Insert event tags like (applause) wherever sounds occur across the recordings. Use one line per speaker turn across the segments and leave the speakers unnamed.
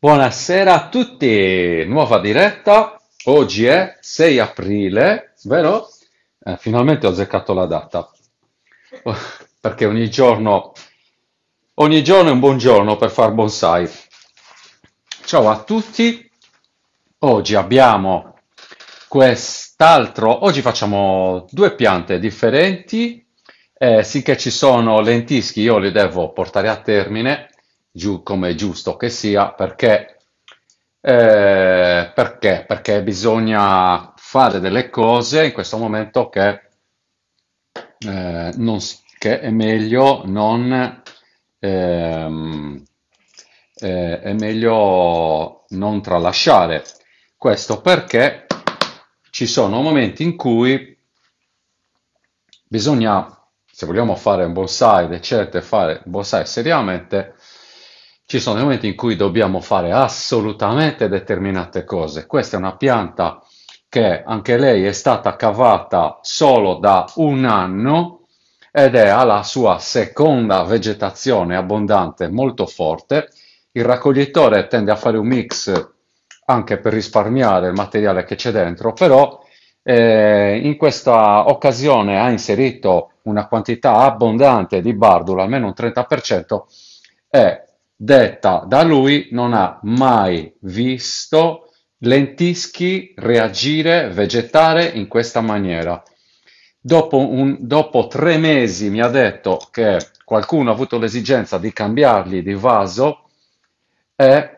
Buonasera a tutti, nuova diretta, oggi è 6 aprile, vero? Eh, finalmente ho azzeccato la data, (laughs) perché ogni giorno, ogni giorno è un buongiorno per far bonsai. Ciao a tutti, oggi abbiamo quest'altro, oggi facciamo due piante differenti, eh, sicché ci sono lentischi, io li devo portare a termine giù come è giusto che sia, perché, eh, perché, perché bisogna fare delle cose in questo momento che, eh, non, che è meglio non... Ehm, eh, è meglio non tralasciare. Questo perché ci sono momenti in cui bisogna, se vogliamo fare un bonsai, eccetera, fare un bonsai seriamente, ci sono dei momenti in cui dobbiamo fare assolutamente determinate cose. Questa è una pianta che anche lei è stata cavata solo da un anno ed è alla sua seconda vegetazione abbondante molto forte. Il raccoglitore tende a fare un mix anche per risparmiare il materiale che c'è dentro, però eh, in questa occasione ha inserito una quantità abbondante di bardula, almeno un 30%, e detta da lui non ha mai visto lentischi reagire, vegetare in questa maniera. Dopo, un, dopo, tre mesi mi ha detto che qualcuno ha avuto l'esigenza di cambiargli di vaso e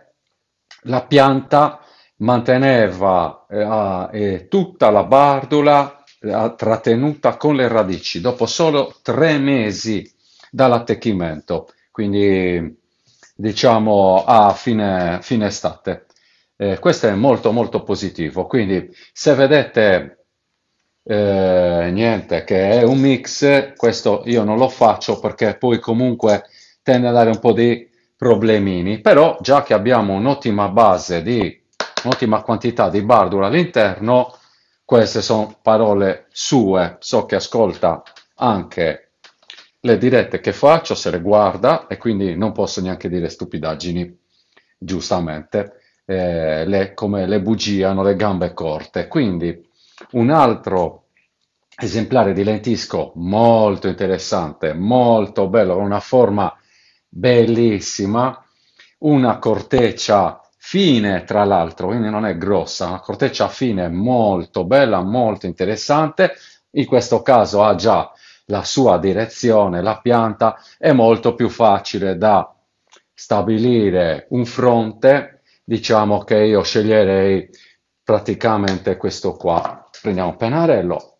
la pianta manteneva eh, eh, tutta la bardula eh, trattenuta con le radici dopo solo tre mesi dall'attecchimento. Quindi diciamo a fine, fine estate. Eh, questo è molto molto positivo, quindi se vedete eh, niente che è un mix, questo io non lo faccio perché poi comunque tende a dare un po' di problemini, però già che abbiamo un'ottima base di un'ottima quantità di bardula all'interno, queste sono parole sue, so che ascolta anche le dirette che faccio se le guarda e quindi non posso neanche dire stupidaggini, giustamente, eh, le, come le bugie hanno le gambe corte. Quindi un altro esemplare di lentisco molto interessante, molto bello, con una forma bellissima, una corteccia fine tra l'altro, quindi non è grossa, una corteccia fine molto bella, molto interessante, in questo caso ha già la sua direzione, la pianta, è molto più facile da stabilire un fronte, diciamo che io sceglierei praticamente questo qua. Prendiamo pennarello,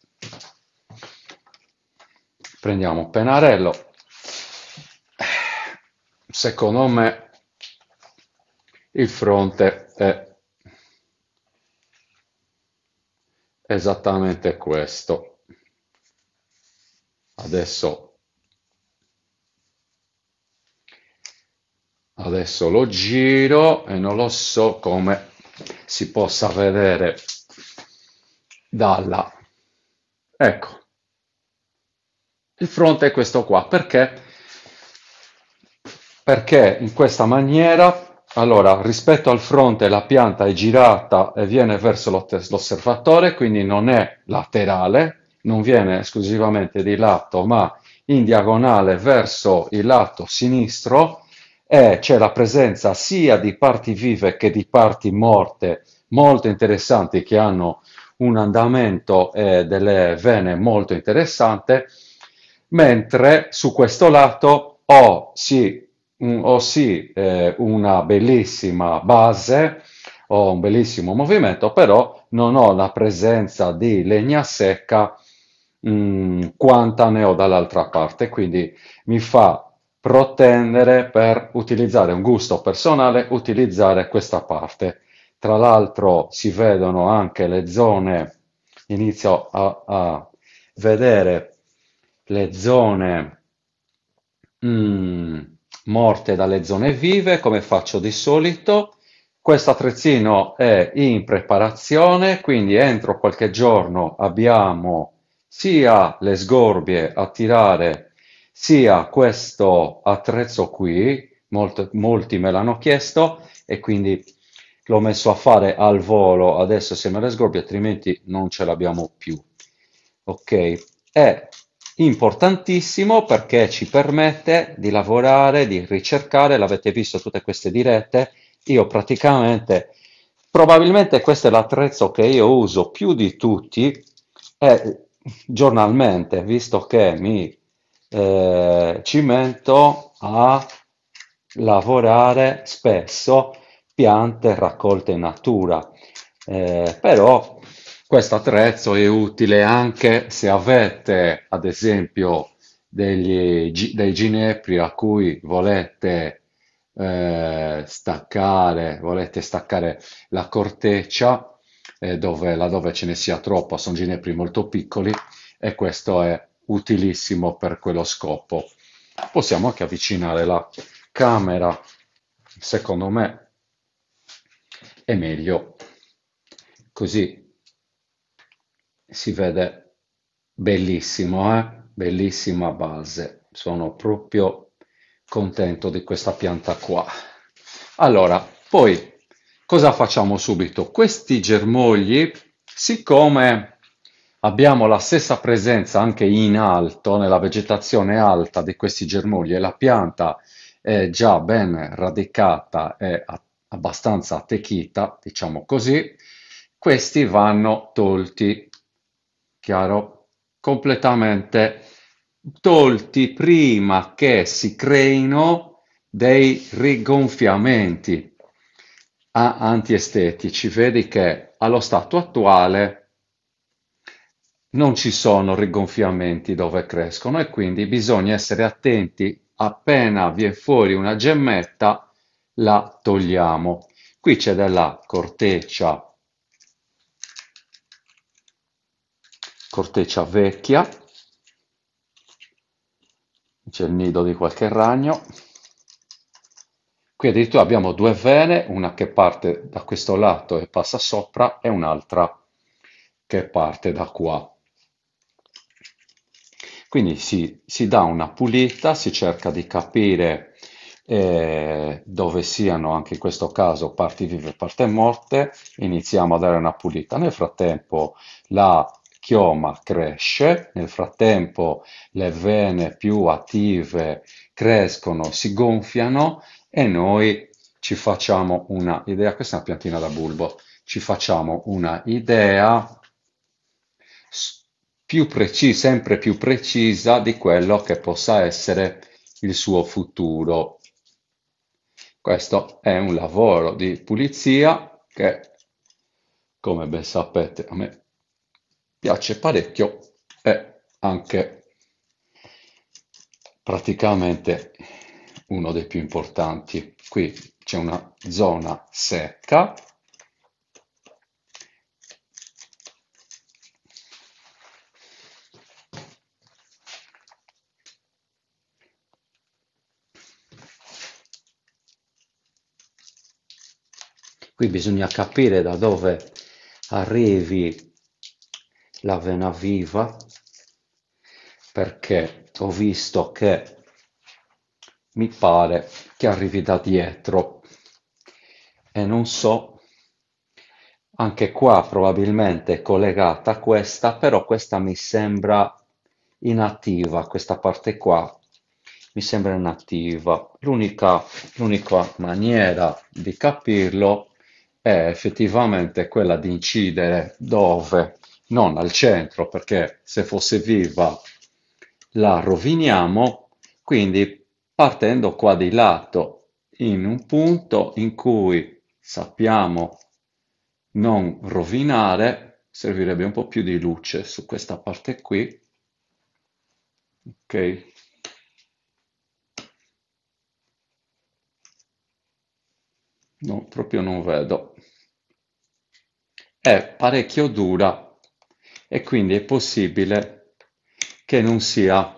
prendiamo pennarello, secondo me il fronte è esattamente questo. Adesso, adesso lo giro e non lo so come si possa vedere dalla... Ecco, il fronte è questo qua, perché? Perché in questa maniera, allora, rispetto al fronte la pianta è girata e viene verso l'osservatore, quindi non è laterale, non viene esclusivamente di lato, ma in diagonale verso il lato sinistro e eh, c'è la presenza sia di parti vive che di parti morte molto interessanti che hanno un andamento e eh, delle vene molto interessante, mentre su questo lato ho sì, ho sì eh, una bellissima base, ho un bellissimo movimento, però non ho la presenza di legna secca mh, mm, quanta ne ho dall'altra parte, quindi mi fa protendere per utilizzare un gusto personale, utilizzare questa parte. Tra l'altro si vedono anche le zone, inizio a, a vedere le zone mm, morte dalle zone vive, come faccio di solito. Questo attrezzino è in preparazione, quindi entro qualche giorno abbiamo sia le sgorbie a tirare sia questo attrezzo qui, molt, molti me l'hanno chiesto e quindi l'ho messo a fare al volo adesso assieme alle sgorbie, altrimenti non ce l'abbiamo più. Ok, è importantissimo perché ci permette di lavorare, di ricercare, l'avete visto tutte queste dirette, io praticamente, probabilmente questo è l'attrezzo che io uso più di tutti, è giornalmente, visto che mi eh, cimento a lavorare spesso piante raccolte in natura. Eh, però questo attrezzo è utile anche se avete, ad esempio, degli, dei ginepri a cui volete eh, staccare, volete staccare la corteccia eh, dove, laddove ce ne sia troppo sono ginepri molto piccoli e questo è utilissimo per quello scopo. Possiamo anche avvicinare la camera, secondo me è meglio così si vede bellissimo, eh? bellissima base. Sono proprio contento di questa pianta qua. Allora, poi cosa facciamo subito? Questi germogli, siccome abbiamo la stessa presenza anche in alto, nella vegetazione alta di questi germogli e la pianta è già ben radicata e abbastanza attecchita, diciamo così, questi vanno tolti, chiaro? Completamente tolti prima che si creino dei rigonfiamenti a antiestetici, vedi che allo stato attuale non ci sono rigonfiamenti dove crescono e quindi bisogna essere attenti appena viene fuori una gemmetta la togliamo. Qui c'è della corteccia, corteccia vecchia, c'è il nido di qualche ragno, Qui addirittura abbiamo due vene, una che parte da questo lato e passa sopra e un'altra che parte da qua. Quindi si, si dà una pulita, si cerca di capire eh, dove siano anche in questo caso parti vive e parte morte, iniziamo a dare una pulita. Nel frattempo la chioma cresce, nel frattempo le vene più attive crescono, si gonfiano, e noi ci facciamo una idea, questa è una piantina da bulbo, ci facciamo una idea più precisa, sempre più precisa di quello che possa essere il suo futuro. Questo è un lavoro di pulizia che, come ben sapete, a me piace parecchio e anche praticamente uno dei più importanti. Qui c'è una zona secca, Qui bisogna capire da dove arrivi la vena viva perché ho visto che mi pare che arrivi da dietro. E non so, anche qua probabilmente è collegata a questa, però questa mi sembra inattiva, questa parte qua mi sembra inattiva. L'unica, l'unica maniera di capirlo è effettivamente quella di incidere dove, non al centro, perché se fosse viva la roviniamo, quindi partendo qua di lato in un punto in cui sappiamo non rovinare, servirebbe un po' più di luce su questa parte qui. Ok. No, proprio non vedo. È parecchio dura e quindi è possibile che non sia...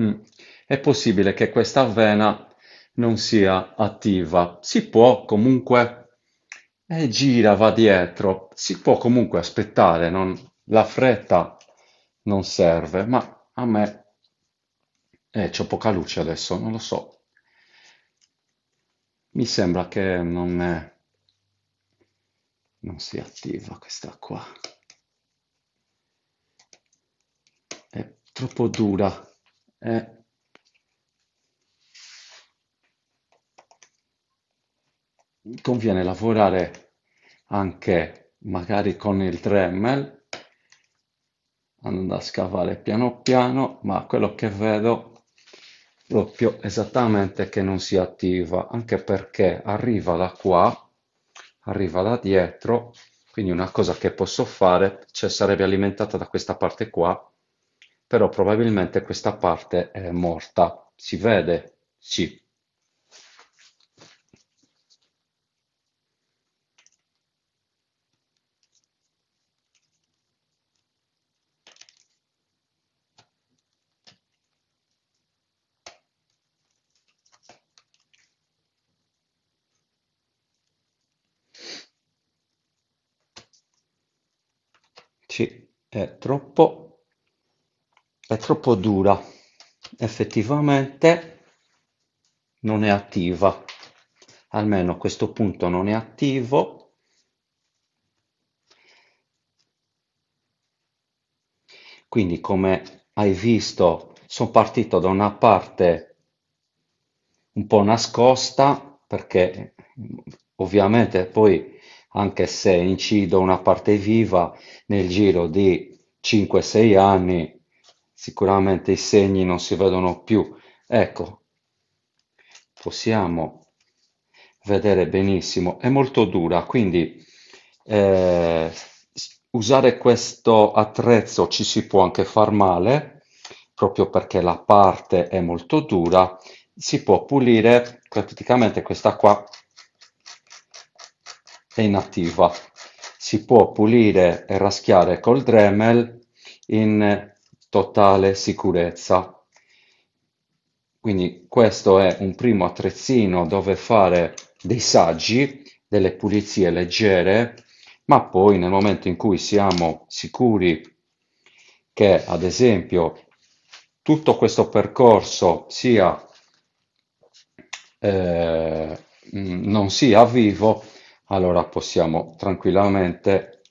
Mm è possibile che questa vena non sia attiva. Si può comunque eh, gira, va dietro, si può comunque aspettare, non, la fretta non serve, ma a me eh, c'ho poca luce adesso, non lo so. Mi sembra che non, è, non sia attiva questa qua. È troppo dura. È conviene lavorare anche magari con il Dremel andando a scavare piano piano ma quello che vedo proprio esattamente che non si attiva anche perché arriva da qua arriva da dietro quindi una cosa che posso fare cioè sarebbe alimentata da questa parte qua però probabilmente questa parte è morta si vede sì Ci è troppo, è troppo dura, effettivamente non è attiva, almeno a questo punto non è attivo. Quindi come hai visto sono partito da una parte un po' nascosta perché ovviamente poi anche se incido una parte viva nel giro di 5-6 anni sicuramente i segni non si vedono più. Ecco, possiamo vedere benissimo, è molto dura, quindi eh, usare questo attrezzo ci si può anche far male, proprio perché la parte è molto dura, si può pulire praticamente questa qua è inattiva. Si può pulire e raschiare col Dremel in totale sicurezza. Quindi questo è un primo attrezzino dove fare dei saggi, delle pulizie leggere, ma poi nel momento in cui siamo sicuri che ad esempio tutto questo percorso sia, eh, non sia vivo, allora possiamo tranquillamente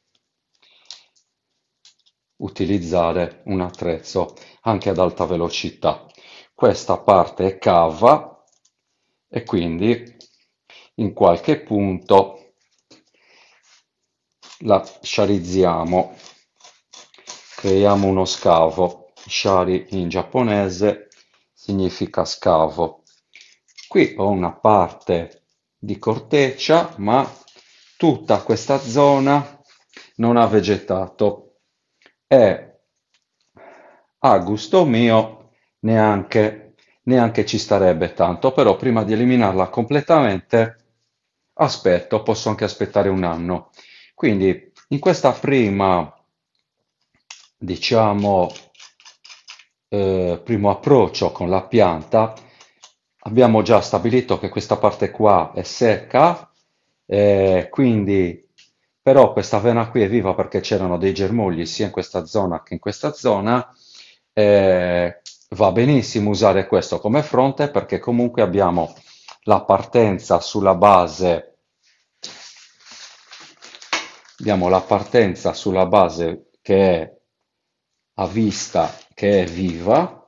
utilizzare un attrezzo anche ad alta velocità. Questa parte è cava e quindi in qualche punto la sciarizziamo, creiamo uno scavo. Shari in giapponese significa scavo. Qui ho una parte di corteccia, ma tutta questa zona non ha vegetato e a gusto mio neanche, neanche ci starebbe tanto, però prima di eliminarla completamente aspetto, posso anche aspettare un anno. Quindi in questa prima, diciamo, eh, primo approccio con la pianta, abbiamo già stabilito che questa parte qua è secca, eh, quindi però questa vena qui è viva perché c'erano dei germogli sia in questa zona che in questa zona, eh, va benissimo usare questo come fronte perché comunque abbiamo la partenza sulla base abbiamo la partenza sulla base che è a vista che è viva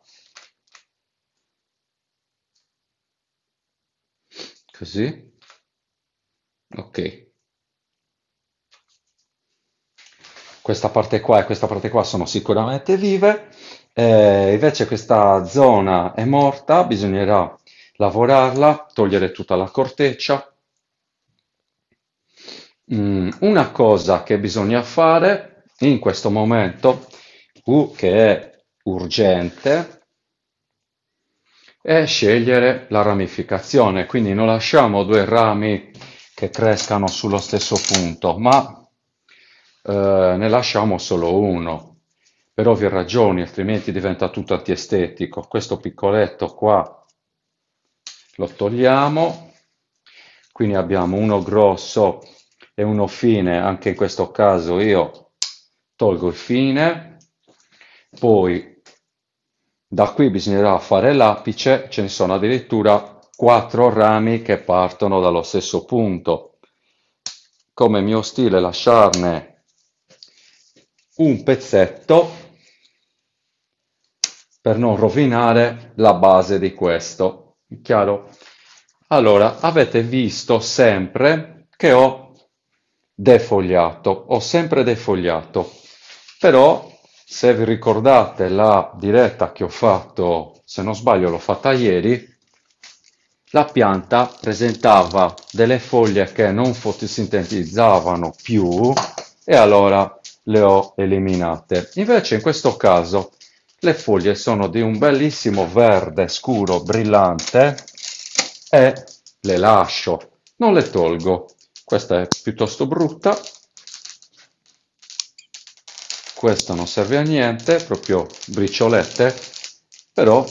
così ok questa parte qua e questa parte qua sono sicuramente vive eh, invece questa zona è morta bisognerà lavorarla togliere tutta la corteccia mm, una cosa che bisogna fare in questo momento uh, che è urgente e scegliere la ramificazione. Quindi non lasciamo due rami che crescano sullo stesso punto, ma eh, ne lasciamo solo uno, per ovvie ragioni, altrimenti diventa tutto antiestetico. Questo piccoletto qua lo togliamo, quindi abbiamo uno grosso e uno fine, anche in questo caso io tolgo il fine, poi da qui bisognerà fare l'apice, ce ne sono addirittura quattro rami che partono dallo stesso punto. Come mio stile lasciarne un pezzetto per non rovinare la base di questo. Chiaro? Allora, avete visto sempre che ho defogliato, ho sempre defogliato, però se vi ricordate la diretta che ho fatto, se non sbaglio l'ho fatta ieri, la pianta presentava delle foglie che non fotosintetizzavano più e allora le ho eliminate. Invece in questo caso le foglie sono di un bellissimo verde scuro brillante e le lascio, non le tolgo. Questa è piuttosto brutta, questo non serve a niente, proprio briciolette, però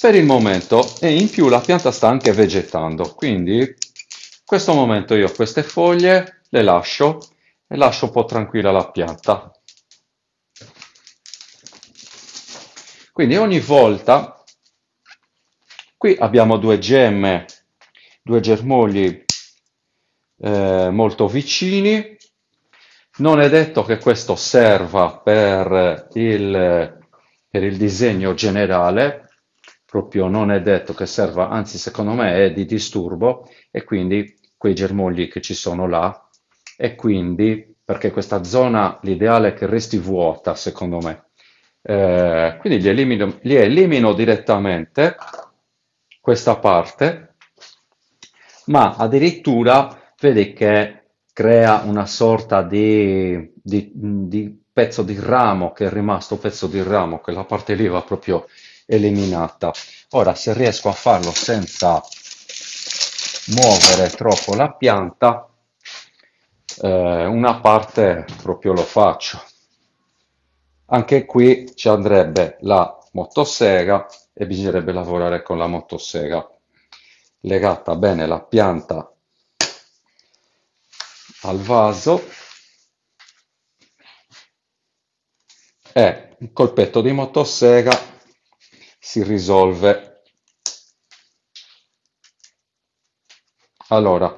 per il momento e in più la pianta sta anche vegetando, quindi in questo momento io queste foglie le lascio e lascio un po' tranquilla la pianta. Quindi ogni volta, qui abbiamo due gemme, due germogli eh, molto vicini, non è detto che questo serva per il, per il disegno generale, proprio non è detto che serva, anzi secondo me è di disturbo e quindi quei germogli che ci sono là e quindi perché questa zona l'ideale è che resti vuota secondo me. Eh, quindi li elimino, li elimino direttamente questa parte, ma addirittura vedi che crea una sorta di, di, di, pezzo di ramo che è rimasto, pezzo di ramo, quella parte lì va proprio eliminata. Ora, se riesco a farlo senza muovere troppo la pianta, eh, una parte proprio lo faccio. Anche qui ci andrebbe la motosega e bisognerebbe lavorare con la motosega legata bene la pianta al vaso e un colpetto di motosega si risolve. Allora,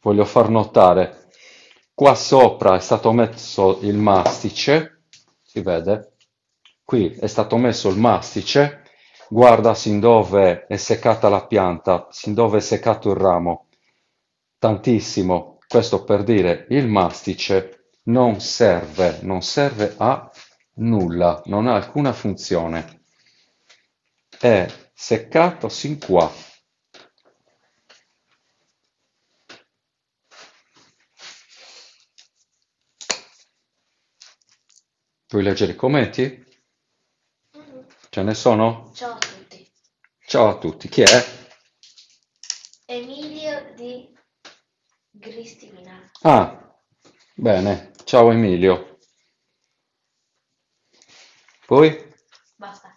voglio far notare, qua sopra è stato messo il mastice, si vede? Qui è stato messo il mastice, guarda sin dove è seccata la pianta, sin dove è seccato il ramo, tantissimo, questo per dire il mastice non serve, non serve a nulla, non ha alcuna funzione. È seccato sin qua. Vuoi leggere i commenti? Mm-hmm. Ce ne sono? Ciao a tutti. Ciao a tutti. Chi è? Emilio di Cristina. Ah, bene. Ciao Emilio. Poi? Basta.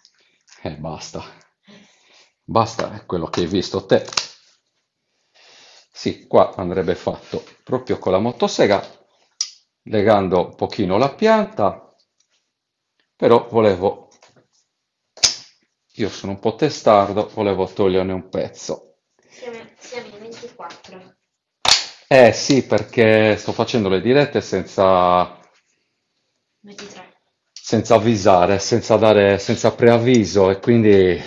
Eh, basta. Basta è quello che hai visto te. Sì, qua andrebbe fatto proprio con la motosega, legando un pochino la pianta, però volevo, io sono un po' testardo, volevo toglierne un pezzo. Siamo, siamo in 24. Eh sì, perché sto facendo le dirette senza, senza avvisare, senza dare, senza preavviso e quindi...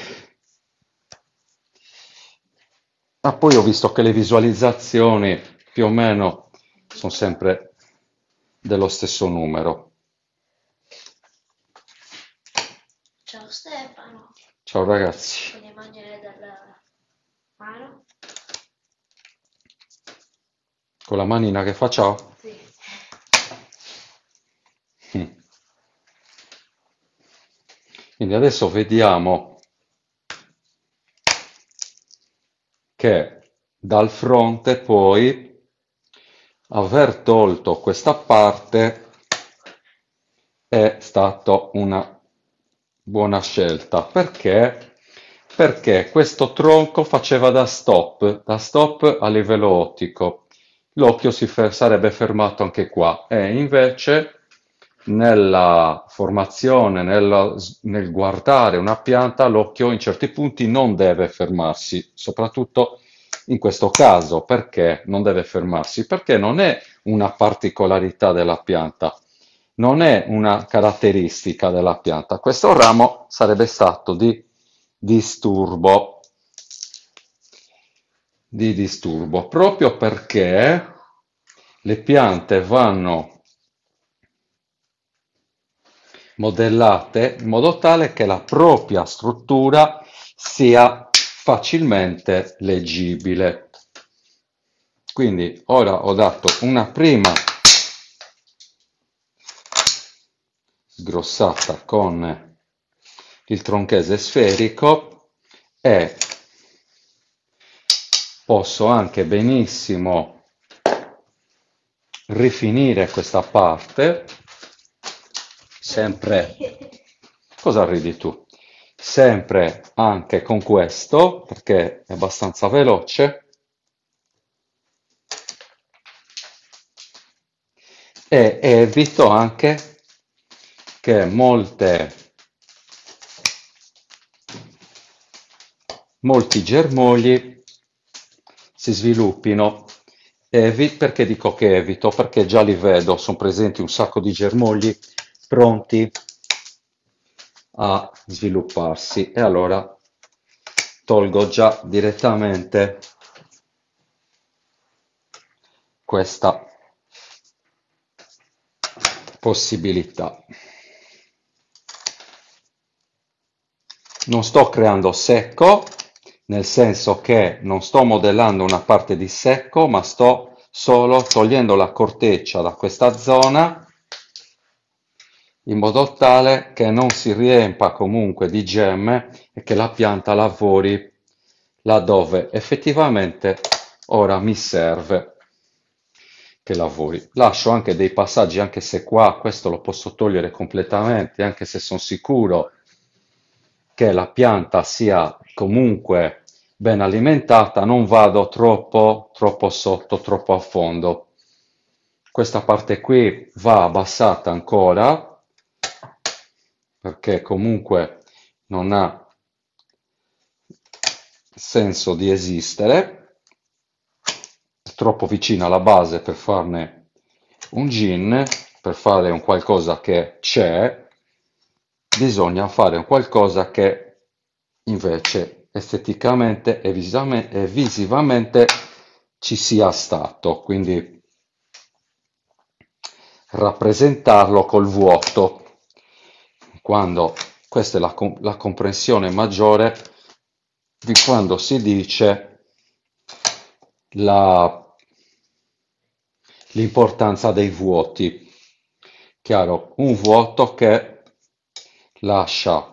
Ah, poi ho visto che le visualizzazioni più o meno sono sempre dello stesso numero. Ciao Stefano. Ciao ragazzi. Con la manina che faccio? Sì. Hm. Quindi adesso vediamo che dal fronte poi aver tolto questa parte è stata una buona scelta perché perché questo tronco faceva da stop da stop a livello ottico l'occhio si fer sarebbe fermato anche qua e invece nella formazione, nella, nel guardare una pianta, l'occhio in certi punti non deve fermarsi, soprattutto in questo caso. Perché non deve fermarsi? Perché non è una particolarità della pianta, non è una caratteristica della pianta. Questo ramo sarebbe stato di disturbo di disturbo, proprio perché le piante vanno modellate in modo tale che la propria struttura sia facilmente leggibile. Quindi ora ho dato una prima sgrossata con il tronchese sferico e posso anche benissimo rifinire questa parte, sempre, cosa ridi tu? Sempre anche con questo, perché è abbastanza veloce, e evito anche che molte molti germogli si sviluppino. Evi, perché dico che evito? Perché già li vedo, sono presenti un sacco di germogli pronti a svilupparsi e allora tolgo già direttamente questa possibilità. Non sto creando secco, nel senso che non sto modellando una parte di secco, ma sto solo togliendo la corteccia da questa zona in modo tale che non si riempa comunque di gemme e che la pianta lavori laddove effettivamente ora mi serve che lavori. Lascio anche dei passaggi, anche se qua questo lo posso togliere completamente, anche se sono sicuro che la pianta sia comunque ben alimentata, non vado troppo, troppo sotto, troppo a fondo. Questa parte qui va abbassata ancora perché comunque non ha senso di esistere, è troppo vicina alla base per farne un gin, per fare un qualcosa che c'è, bisogna fare qualcosa che invece esteticamente e, visame, e visivamente ci sia stato, quindi rappresentarlo col vuoto. Quando questa è la, la comprensione maggiore di quando si dice la l'importanza dei vuoti. Chiaro, un vuoto che lascia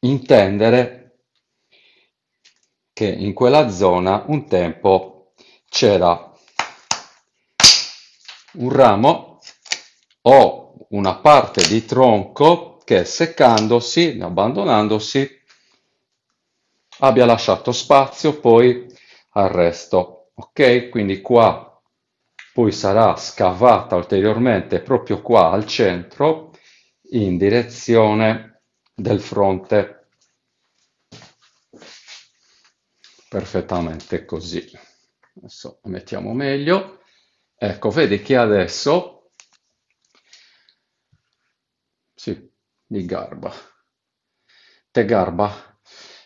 intendere che in quella zona un tempo c'era un ramo o una parte di tronco che seccandosi, abbandonandosi, abbia lasciato spazio poi al resto. Ok, quindi qua poi sarà scavata ulteriormente proprio qua al centro in direzione del fronte perfettamente così adesso mettiamo meglio ecco vedi che adesso sì, mi garba te garba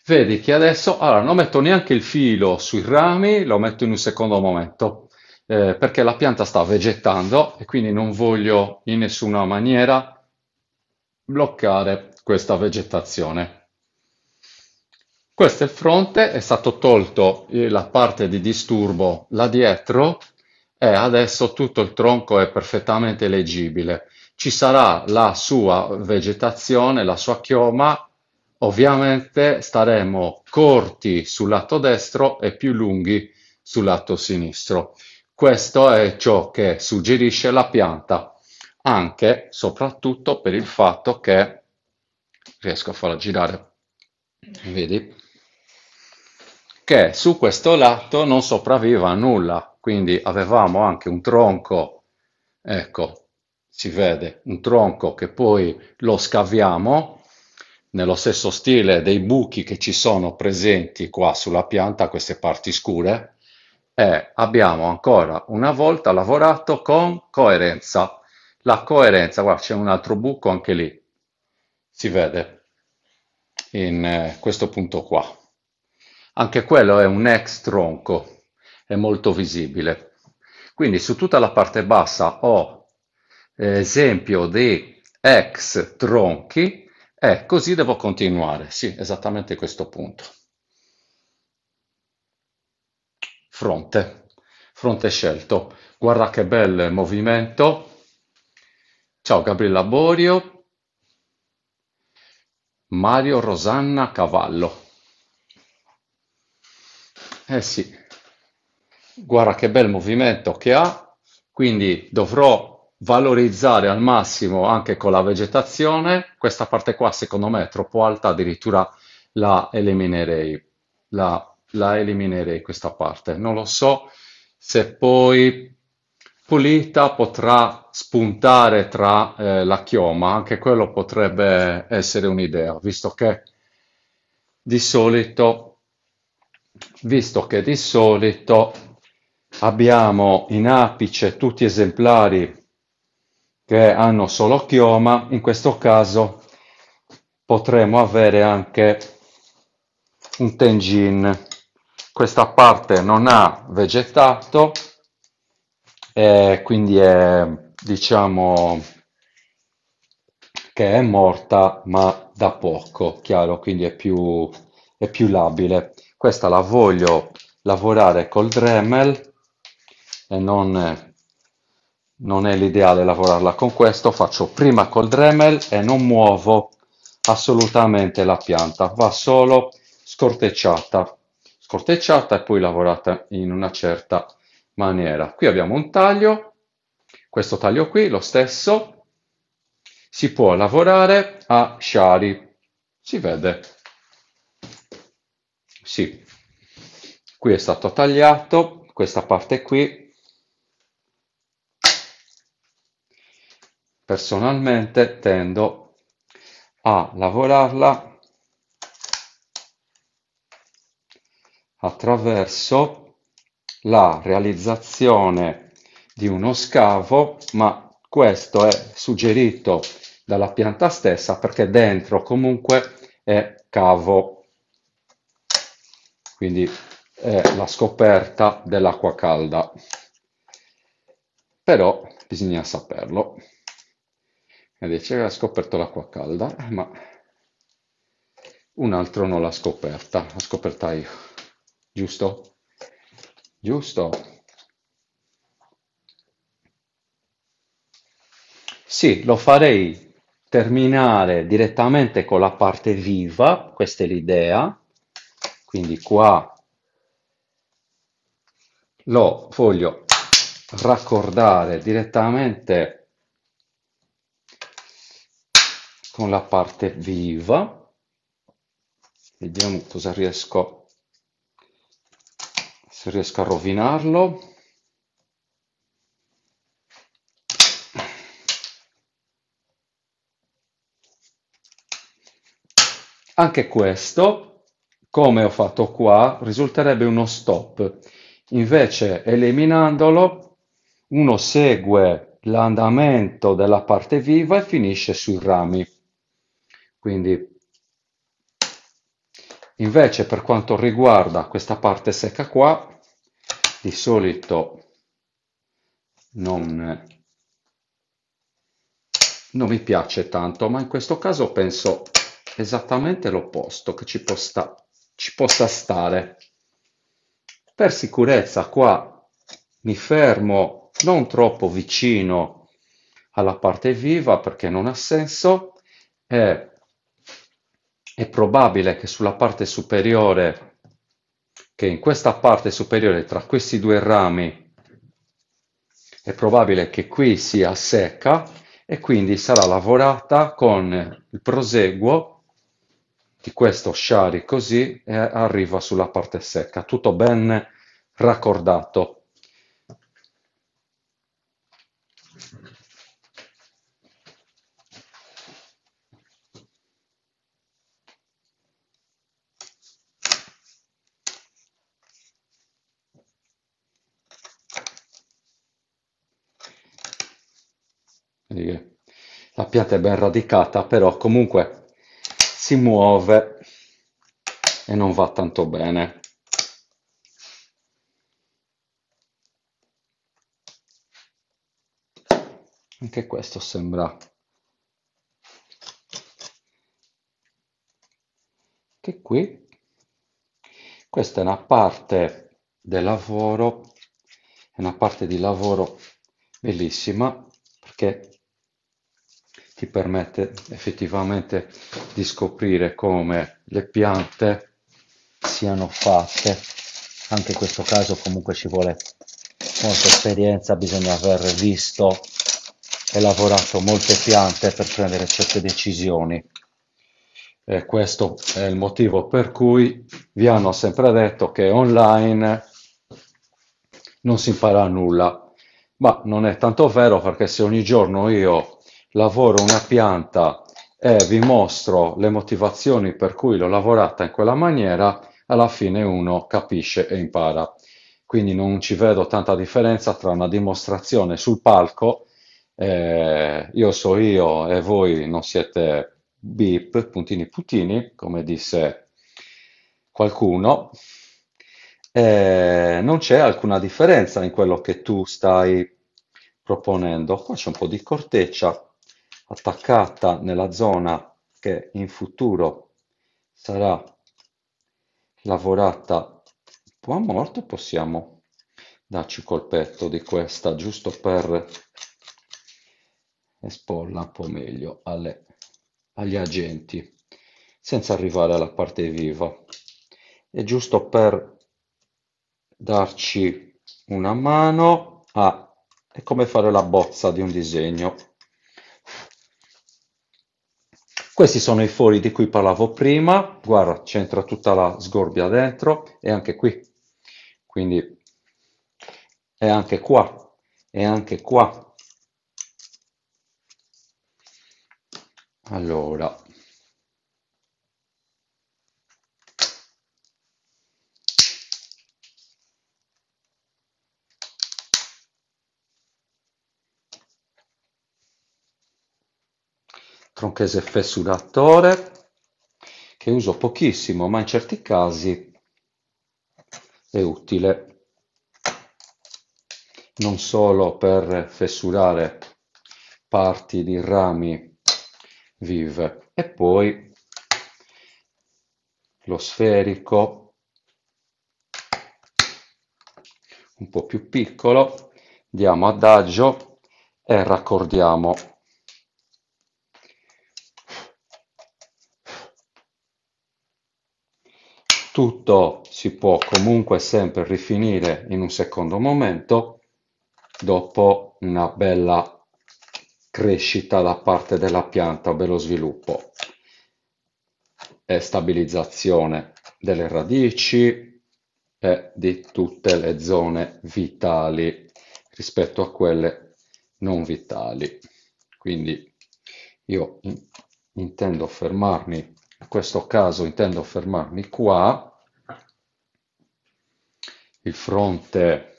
Vedi che adesso, allora non metto neanche il filo sui rami, lo metto in un secondo momento, eh, perché la pianta sta vegetando e quindi non voglio in nessuna maniera bloccare questa vegetazione. Questo è il fronte, è stato tolto la parte di disturbo là dietro e adesso tutto il tronco è perfettamente leggibile. Ci sarà la sua vegetazione, la sua chioma ovviamente staremo corti sul lato destro e più lunghi sul lato sinistro. Questo è ciò che suggerisce la pianta anche, soprattutto per il fatto che riesco a farla girare, vedi? Che su questo lato non sopravviva a nulla, quindi avevamo anche un tronco, ecco, si vede, un tronco che poi lo scaviamo nello stesso stile dei buchi che ci sono presenti qua sulla pianta, queste parti scure, e abbiamo ancora una volta lavorato con coerenza, la coerenza, qua c'è un altro buco anche lì, si vede in eh, questo punto qua. Anche quello è un ex tronco, è molto visibile. Quindi su tutta la parte bassa ho eh, esempio di ex tronchi e così devo continuare, sì, esattamente questo punto. Fronte, fronte scelto. Guarda che bel movimento Ciao Gabriella Borio, Mario Rosanna Cavallo. Eh sì, guarda che bel movimento che ha, quindi dovrò valorizzare al massimo anche con la vegetazione. Questa parte qua secondo me è troppo alta, addirittura la eliminerei, la, la eliminerei questa parte. Non lo so se poi pulita potrà spuntare tra eh, la chioma, anche quello potrebbe essere un'idea, visto che di solito, visto che di solito abbiamo in apice tutti esemplari che hanno solo chioma, in questo caso potremmo avere anche un tengin. Questa parte non ha vegetato, e eh, quindi è, diciamo, che è morta ma da poco, chiaro, quindi è più, è più labile. Questa la voglio lavorare col Dremel e non, non è l'ideale lavorarla con questo, faccio prima col Dremel e non muovo assolutamente la pianta, va solo scortecciata, scortecciata e poi lavorata in una certa maniera. Qui abbiamo un taglio, questo taglio qui, lo stesso, si può lavorare a sciari, si vede, sì, qui è stato tagliato, questa parte qui, personalmente tendo a lavorarla attraverso la realizzazione di uno scavo, ma questo è suggerito dalla pianta stessa perché dentro comunque è cavo. Quindi è la scoperta dell'acqua calda. Però bisogna saperlo. E dice che ha scoperto l'acqua calda, ma un altro non l'ha scoperta, l'ho scoperta io, giusto? Giusto? Sì, lo farei terminare direttamente con la parte viva, questa è l'idea, quindi qua lo voglio raccordare direttamente con la parte viva, vediamo cosa riesco a se riesco a rovinarlo anche questo come ho fatto qua risulterebbe uno stop invece eliminandolo uno segue l'andamento della parte viva e finisce sui rami quindi Invece per quanto riguarda questa parte secca qua, di solito non, non mi piace tanto, ma in questo caso penso esattamente l'opposto, che ci possa, ci possa stare. Per sicurezza qua mi fermo non troppo vicino alla parte viva perché non ha senso e è probabile che sulla parte superiore, che in questa parte superiore tra questi due rami, è probabile che qui sia secca e quindi sarà lavorata con il proseguo di questo sciari così e arriva sulla parte secca, tutto ben raccordato. quindi la pianta è ben radicata, però comunque si muove e non va tanto bene. Anche questo sembra che qui questa è una parte del lavoro, è una parte di lavoro bellissima perché ti permette effettivamente di scoprire come le piante siano fatte. Anche in questo caso comunque ci vuole molta esperienza, bisogna aver visto e lavorato molte piante per prendere certe decisioni. E questo è il motivo per cui vi hanno sempre detto che online non si impara nulla, ma non è tanto vero perché se ogni giorno io lavoro una pianta e vi mostro le motivazioni per cui l'ho lavorata in quella maniera, alla fine uno capisce e impara. Quindi non ci vedo tanta differenza tra una dimostrazione sul palco, eh, io so io e voi non siete bip, puntini puntini, come disse qualcuno, eh, non c'è alcuna differenza in quello che tu stai proponendo. Qua c'è un po' di corteccia, attaccata nella zona che in futuro sarà lavorata un po' a morto possiamo darci colpetto di questa giusto per esporla un po' meglio alle, agli agenti senza arrivare alla parte viva e giusto per darci una mano a ah, è come fare la bozza di un disegno Questi sono i fori di cui parlavo prima, guarda, c'entra tutta la sgorbia dentro e anche qui, quindi è anche qua, e anche qua. Allora, tronchese F sull'attore, che uso pochissimo, ma in certi casi è utile non solo per fessurare parti di rami vive e poi lo sferico un po' più piccolo diamo adagio e raccordiamo tutto si può comunque sempre rifinire in un secondo momento dopo una bella crescita da parte della pianta, bello sviluppo e stabilizzazione delle radici e di tutte le zone vitali rispetto a quelle non vitali. Quindi io intendo fermarmi in questo caso intendo fermarmi qua, il fronte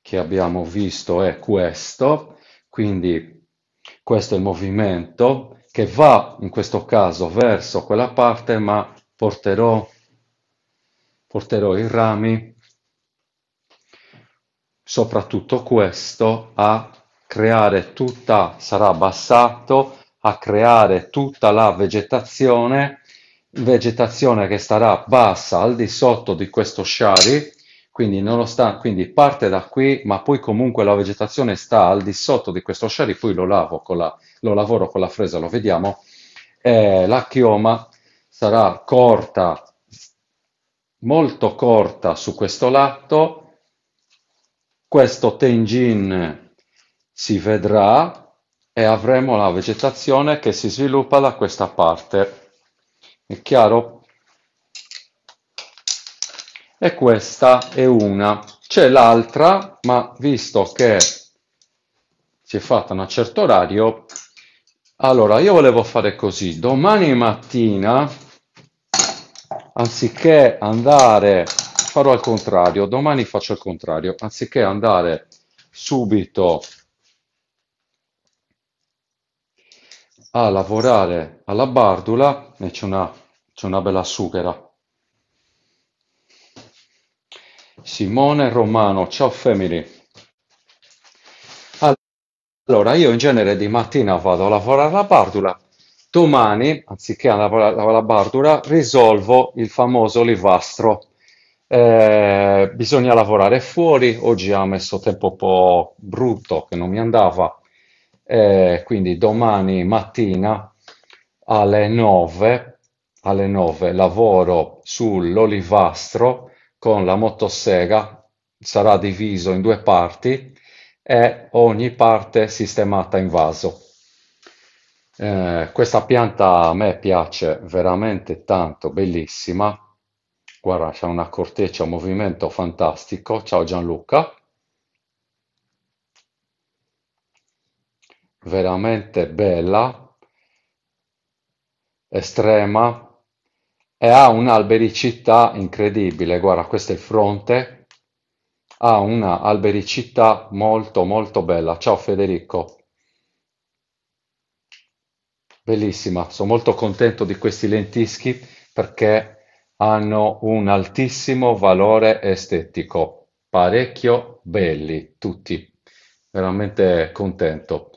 che abbiamo visto è questo, quindi questo è il movimento che va in questo caso verso quella parte, ma porterò, porterò i rami, soprattutto questo, a creare tutta, sarà abbassato, a creare tutta la vegetazione, vegetazione che starà bassa al di sotto di questo shari, quindi, sta, quindi, parte da qui, ma poi comunque la vegetazione sta al di sotto di questo shari, poi lo, lavo con la, lo lavoro con la fresa, lo vediamo, eh, la chioma sarà corta, molto corta su questo lato, questo tengin si vedrà, e avremo la vegetazione che si sviluppa da questa parte. È chiaro? E questa è una. C'è l'altra, ma visto che si è fatta a un certo orario, allora io volevo fare così. Domani mattina, anziché andare, farò al contrario, domani faccio il contrario, anziché andare subito a lavorare alla Bardula e c'è una, c'è una bella sughera. Simone Romano, ciao family. Allora, io in genere di mattina vado a lavorare alla Bardula, domani, anziché lavorare alla Bardula, risolvo il famoso olivastro. Eh, bisogna lavorare fuori, oggi ha messo tempo un po' brutto che non mi andava, eh, quindi domani mattina alle 9, alle 9 lavoro sull'olivastro con la motosega, sarà diviso in due parti e ogni parte sistemata in vaso. Eh, questa pianta a me piace veramente tanto, bellissima. Guarda, c'è una corteccia, un movimento fantastico. Ciao Gianluca. veramente bella, estrema e ha un'albericità incredibile. Guarda, questo è il fronte, ha un'albericità molto molto bella. Ciao Federico. Bellissima, sono molto contento di questi lentischi perché hanno un altissimo valore estetico, parecchio belli tutti, veramente contento.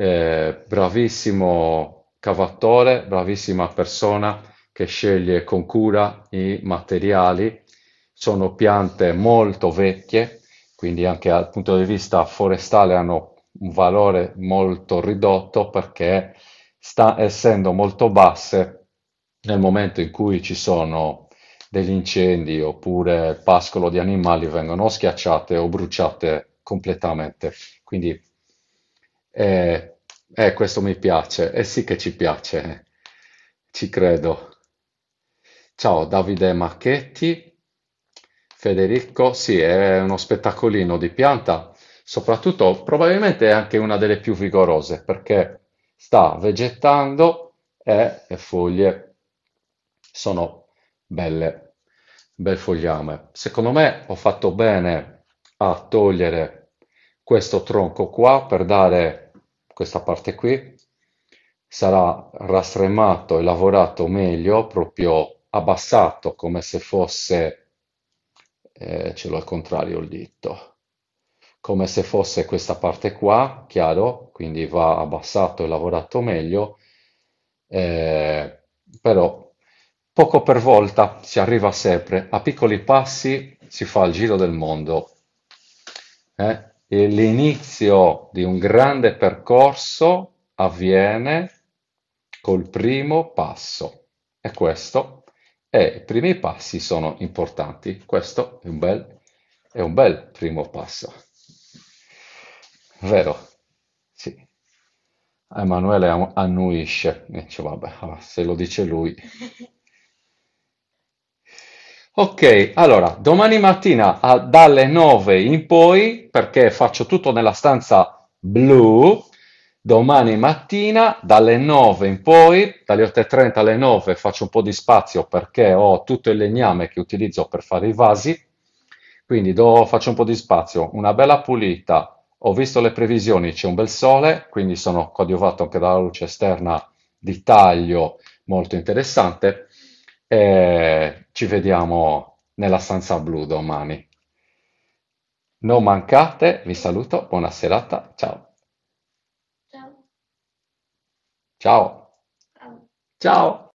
Eh, bravissimo cavatore, bravissima persona che sceglie con cura i materiali. Sono piante molto vecchie, quindi anche dal punto di vista forestale hanno un valore molto ridotto perché sta essendo molto basse nel momento in cui ci sono degli incendi oppure pascolo di animali vengono schiacciate o bruciate completamente. Quindi eh, eh, questo mi piace. Eh sì che ci piace, eh. ci credo. Ciao Davide Marchetti. Federico, sì, è uno spettacolino di pianta, soprattutto probabilmente è anche una delle più vigorose perché sta vegetando e le foglie sono belle, bel fogliame. Secondo me ho fatto bene a togliere questo tronco qua per dare questa parte qui sarà rastremato e lavorato meglio, proprio abbassato come se fosse, eh, ce l'ho al contrario il dito, come se fosse questa parte qua, chiaro, quindi va abbassato e lavorato meglio, eh, però poco per volta si arriva sempre, a piccoli passi si fa il giro del mondo. Eh? e l'inizio di un grande percorso avviene col primo passo e questo è, i primi passi sono importanti, questo è un bel, è un bel primo passo, vero? Sì. Emanuele annuisce, dice vabbè, se lo dice lui (laughs) Ok, allora, domani mattina a, dalle 9 in poi, perché faccio tutto nella stanza blu, domani mattina dalle 9 in poi, dalle 8.30 alle 9 faccio un po' di spazio perché ho tutto il legname che utilizzo per fare i vasi, quindi do, faccio un po' di spazio, una bella pulita, ho visto le previsioni, c'è un bel sole, quindi sono coadiuvato anche dalla luce esterna di taglio molto interessante. E eh, ci vediamo nella stanza blu domani. Non mancate, vi saluto, buona serata, ciao. Ciao. Ciao. Ciao.